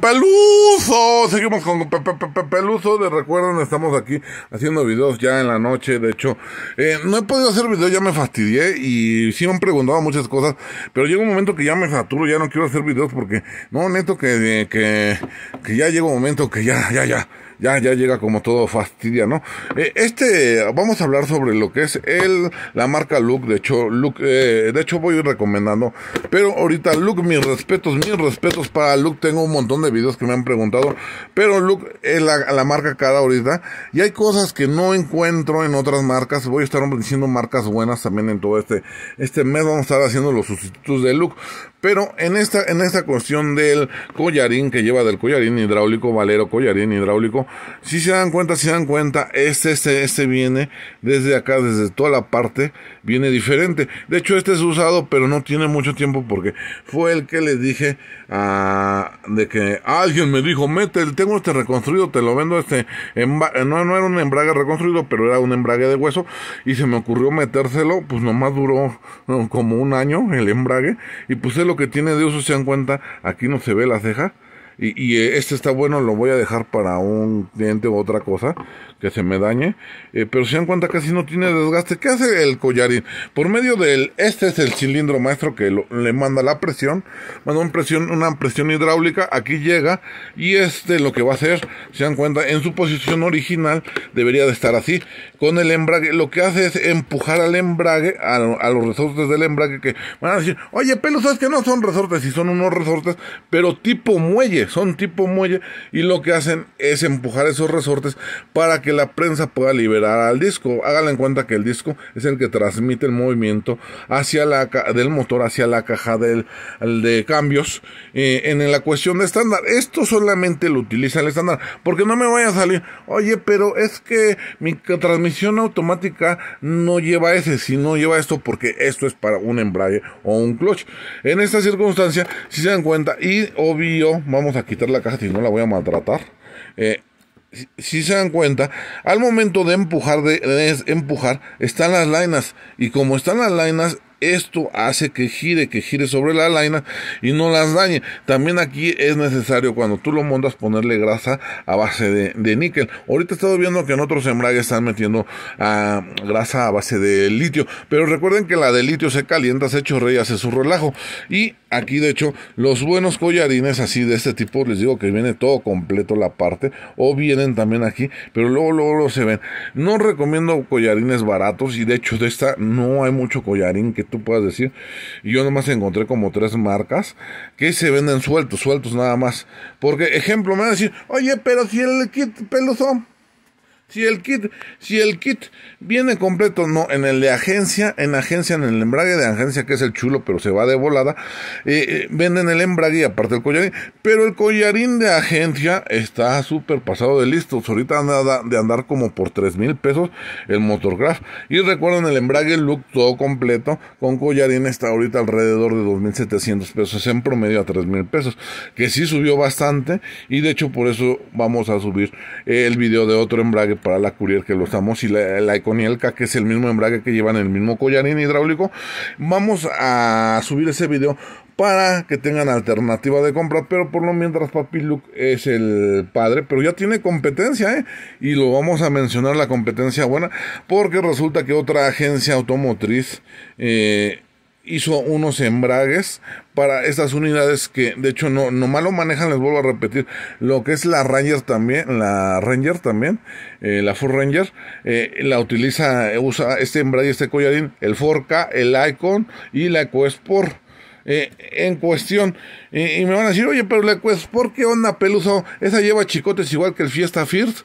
Peluso. Seguimos con Peluso. De recuerdo estamos aquí haciendo videos ya en la noche. De hecho, eh, no he podido hacer videos, ya me fastidié y sí me han preguntado muchas cosas. Pero llega un momento que ya me saturo, ya no quiero hacer videos porque, no, neto, que, que, que ya llega un momento que ya, ya, ya ya, ya llega como todo fastidia, ¿no? Eh, este, vamos a hablar sobre lo que es el, la marca Look, de hecho, Look, eh, de hecho voy a ir recomendando, pero ahorita Look, mis respetos, mis respetos para Look, tengo un montón de videos que me han preguntado, pero Look es eh, la, la marca cara ahorita, y hay cosas que no encuentro en otras marcas, voy a estar diciendo marcas buenas también en todo este, este mes vamos a estar haciendo los sustitutos de Look, pero en esta, en esta cuestión del collarín que lleva del collarín hidráulico, valero, collarín hidráulico, si se dan cuenta, si se dan cuenta, este, este, este, viene desde acá, desde toda la parte, viene diferente. De hecho, este es usado, pero no tiene mucho tiempo porque fue el que le dije a, ah, de que alguien me dijo, mete, tengo este reconstruido, te lo vendo este, no, no era un embrague reconstruido, pero era un embrague de hueso y se me ocurrió metérselo, pues nomás duró como un año el embrague y puse pues, lo que tiene Dios, o se dan cuenta, aquí no se ve la ceja, y, eh, este está bueno, lo voy a dejar para un cliente u otra cosa que se me dañe. Eh, pero se dan cuenta que así no tiene desgaste. ¿Qué hace el collarín? Por medio del, este es el cilindro maestro que le manda la presión, manda una presión, una presión hidráulica, aquí llega y este lo que va a hacer, se dan cuenta, en su posición original debería de estar así. Con el embrague, lo que hace es empujar al embrague, a, los resortes del embrague que van a decir, oye, pelo, sabes que no son resortes, si son unos resortes, pero tipo muelle son tipo muelle y lo que hacen es empujar esos resortes para que la prensa pueda liberar al disco. háganle en cuenta que el disco es el que transmite el movimiento hacia la del motor hacia la caja del, de cambios eh, en la cuestión de estándar. Esto solamente lo utiliza el estándar porque no me vaya a salir, oye, pero es que mi transmisión automática no lleva ese, sino lleva esto porque esto es para un embrague o un clutch. En esta circunstancia, si se dan cuenta, y obvio, vamos a quitar la caja, si no la voy a maltratar. Eh, si, se dan cuenta, al momento de empujar, de, empujar, están las lainas. Y como están las lainas, esto hace que gire, que gire sobre la laina y no las dañe. También aquí es necesario cuando tú lo montas ponerle grasa a base de, níquel. Ahorita he estado viendo que en otros embragues están metiendo ah, grasa a base de litio. Pero recuerden que la de litio se calienta, se rey hace su relajo. Y Aquí de hecho los buenos collarines así de este tipo les digo que viene todo completo la parte o vienen también aquí pero luego luego, se ven. No recomiendo collarines baratos y de hecho de esta no hay mucho collarín que tú puedas decir. Yo nomás encontré como tres marcas que se venden sueltos, sueltos nada más. Porque ejemplo me van a decir, oye pero si el kit peluzón si el kit, si el kit viene completo, no, en el de agencia, en agencia, en el embrague de agencia, que es el chulo, pero se va de volada, eh, eh, venden el embrague y aparte el collarín. Pero el collarín de agencia está súper pasado de listos Ahorita anda de andar como por tres mil pesos el motorcraft Y recuerden, el embrague look todo completo con collarín está ahorita alrededor de mil 2.700 pesos, en promedio a tres mil pesos, que sí subió bastante. Y de hecho, por eso vamos a subir el video de otro embrague para la Courier que lo estamos y la, la que es el mismo embrague que llevan el mismo collarín hidráulico. Vamos a subir ese video para que tengan alternativa de compra, pero por lo mientras Papi Luke es el padre, pero ya tiene competencia, ¿eh? Y lo vamos a mencionar la competencia buena, porque resulta que otra agencia automotriz eh, hizo unos embragues para estas unidades que de hecho no, mal lo manejan, les vuelvo a repetir, lo que es la Ranger también, la Ranger también, eh, la Ford Ranger, eh, la utiliza, eh, usa este embrague, este collarín, el Forca, el Icon y la EcoSport. en cuestión. y me van a decir, oye, pero la EcoSport, qué onda, Peluso? Esa lleva chicotes igual que el Fiesta First.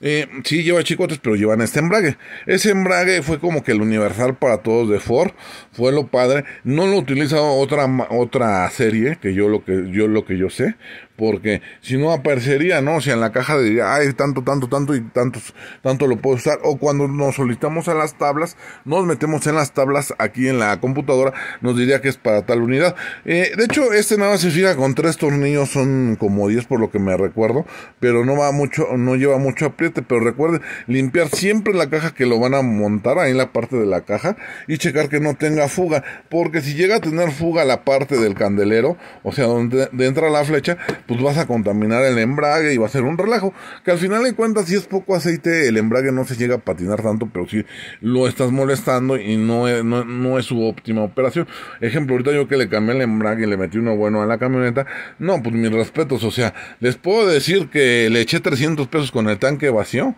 Eh, sí, lleva chicotes, pero llevan este embrague. Ese embrague fue como que el universal para todos de Ford. Fue lo padre. No lo utiliza otra, otra serie, que yo lo que yo, lo que yo sé porque si no aparecería, ¿no? O sea, en la caja diría, ay, tanto, tanto, tanto y tantos, tanto lo puedo usar. O cuando nos solicitamos a las tablas, nos metemos en las tablas aquí en la computadora, nos diría que es para tal unidad. Eh, de hecho, este nada más se fija con tres tornillos, son como diez... por lo que me recuerdo, pero no va mucho, no lleva mucho apriete. Pero recuerden, limpiar siempre la caja que lo van a montar ahí en la parte de la caja y checar que no tenga fuga, porque si llega a tener fuga la parte del candelero, o sea, donde entra la flecha, pues vas a contaminar el embrague y va a ser un relajo. Que al final de cuentas, si es poco aceite, el embrague no se llega a patinar tanto, pero si lo estás molestando y no es, no, es su óptima operación. Ejemplo, ahorita yo que le cambié el embrague y le metí uno bueno a la camioneta, no, pues mis respetos, o sea, les puedo decir que le eché 300 pesos con el tanque vacío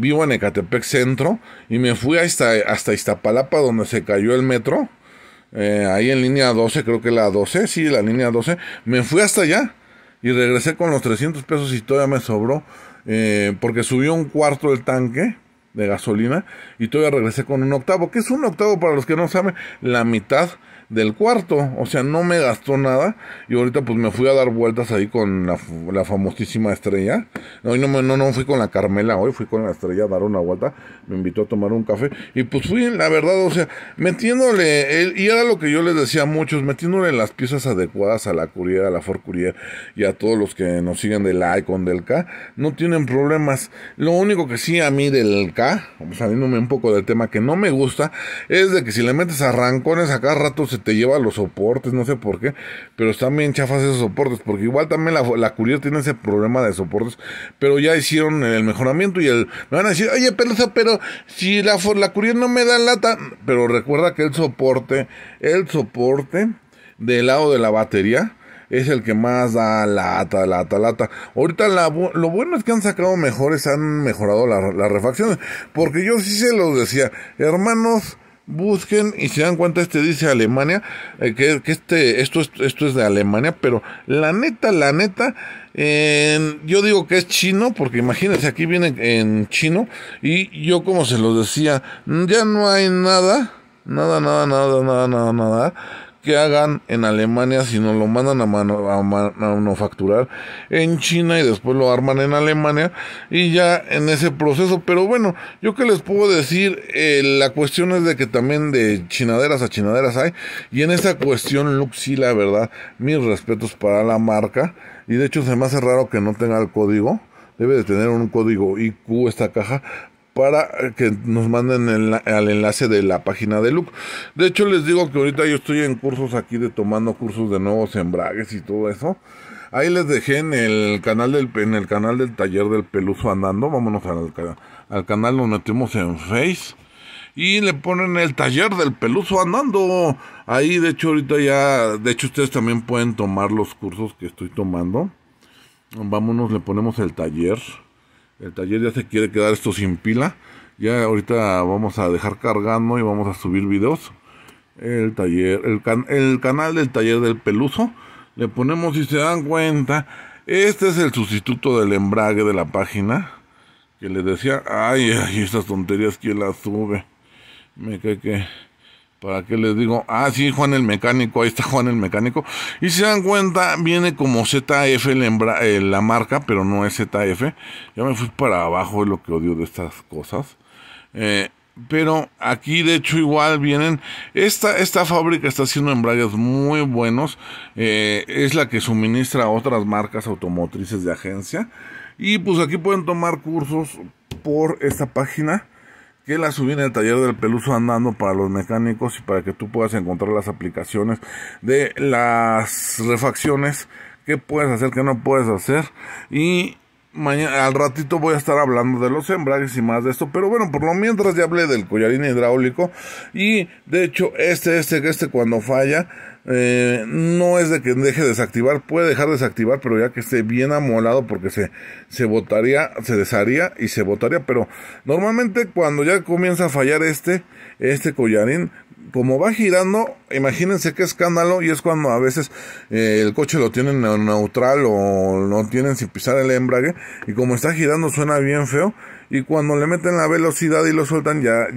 vivo en Ecatepec Centro y me fui hasta, hasta Iztapalapa donde se cayó el metro. Eh, ahí en línea 12, creo que la 12, sí, la línea 12. Me fui hasta allá y regresé con los 300 pesos y todavía me sobró eh, porque subió un cuarto el tanque de gasolina y todavía regresé con un octavo, que es un octavo para los que no saben, la mitad del cuarto. O sea, no me gastó nada. Y ahorita pues me fui a dar vueltas ahí con la, famosísima estrella. Hoy no, no, no fui con la Carmela, hoy fui con la estrella a dar una vuelta. Me invitó a tomar un café. Y pues fui, la verdad, o sea, metiéndole, y era lo que yo les decía a muchos, metiéndole las piezas adecuadas a la Courier, a la Fort Courier y a todos los que nos siguen del Icon, del K, no tienen problemas. Lo único que sí a mí del K, saliéndome un poco del tema que no me gusta, es de que si le metes arrancones acá a rato se te lleva los soportes, no sé por qué, pero están bien chafas esos soportes, porque igual también la, la Courier tiene ese problema de soportes, pero ya hicieron el mejoramiento y el, me van a decir, oye, pero, pero si la, la Courier no me da lata, pero recuerda que el soporte, el soporte del lado de la batería, es el que más da lata, lata, lata. Ahorita lo bueno es que han sacado mejores, han mejorado las refacciones. Porque yo sí se los decía, hermanos, busquen y se dan cuenta, este dice Alemania, eh, que, este, esto, esto es de Alemania, pero la neta, la neta, yo digo que es chino, porque imagínense, aquí viene en chino, y yo como se los decía, mm, ya no hay nada, nada, nada, nada, nada, nada, que hagan en Alemania si no lo mandan a, manufacturar en China y después lo arman en Alemania y ya en ese proceso. Pero bueno, yo que les puedo decir, eh, la cuestión es de que también de chinaderas a chinaderas hay y en esa cuestión si la verdad, mis respetos para la marca y de hecho se me hace raro que no tenga el código. Debe de tener un código IQ esta caja para que nos manden el, al enlace de la página de Luke. De hecho, les digo que ahorita yo estoy en cursos aquí de tomando cursos de nuevos embragues y todo eso. Ahí les dejé en el canal del, en el canal del taller del Peluso Andando. Vámonos al, al canal, nos metemos en Face. Y le ponen el taller del Peluso Andando. Ahí, de hecho, ahorita ya. De hecho, ustedes también pueden tomar los cursos que estoy tomando. Vámonos, le ponemos el taller. El taller ya se quiere quedar esto sin pila. Ya ahorita vamos a dejar cargando y vamos a subir videos. El taller, el, el canal del taller del peluso. Le ponemos, si se dan cuenta, este es el sustituto del embrague de la página. Que les decía, ay, ay, estas tonterías, ¿quién las sube? Me cae que... ¿Para qué les digo? Ah, sí, Juan el Mecánico, ahí está Juan el Mecánico. Y si se dan cuenta, viene como ZF eh, la, marca, pero no es ZF. Ya me fui para abajo, es lo que odio de estas cosas. Eh, pero aquí de hecho igual vienen, esta, esta fábrica está haciendo embragues muy buenos, eh, es la que suministra a otras marcas automotrices de agencia. Y pues aquí pueden tomar cursos por esta página que la subí en el taller del Peluso Andando para los mecánicos y para que tú puedas encontrar las aplicaciones de las refacciones que puedes hacer, que no puedes hacer y mañana al ratito voy a estar hablando de los embragues y más de esto, pero bueno, por lo mientras ya hablé del collarín hidráulico y de hecho este este este cuando falla eh, no es de que deje desactivar, puede dejar desactivar, pero ya que esté bien amolado porque se, se botaría, se desharía y se botaría. Pero normalmente cuando ya comienza a fallar este, este collarín, como va girando, imagínense qué escándalo y es cuando a veces eh, el coche lo tienen neutral o no tienen sin pisar el embrague y como está girando suena bien feo y cuando le meten la velocidad y lo sueltan ya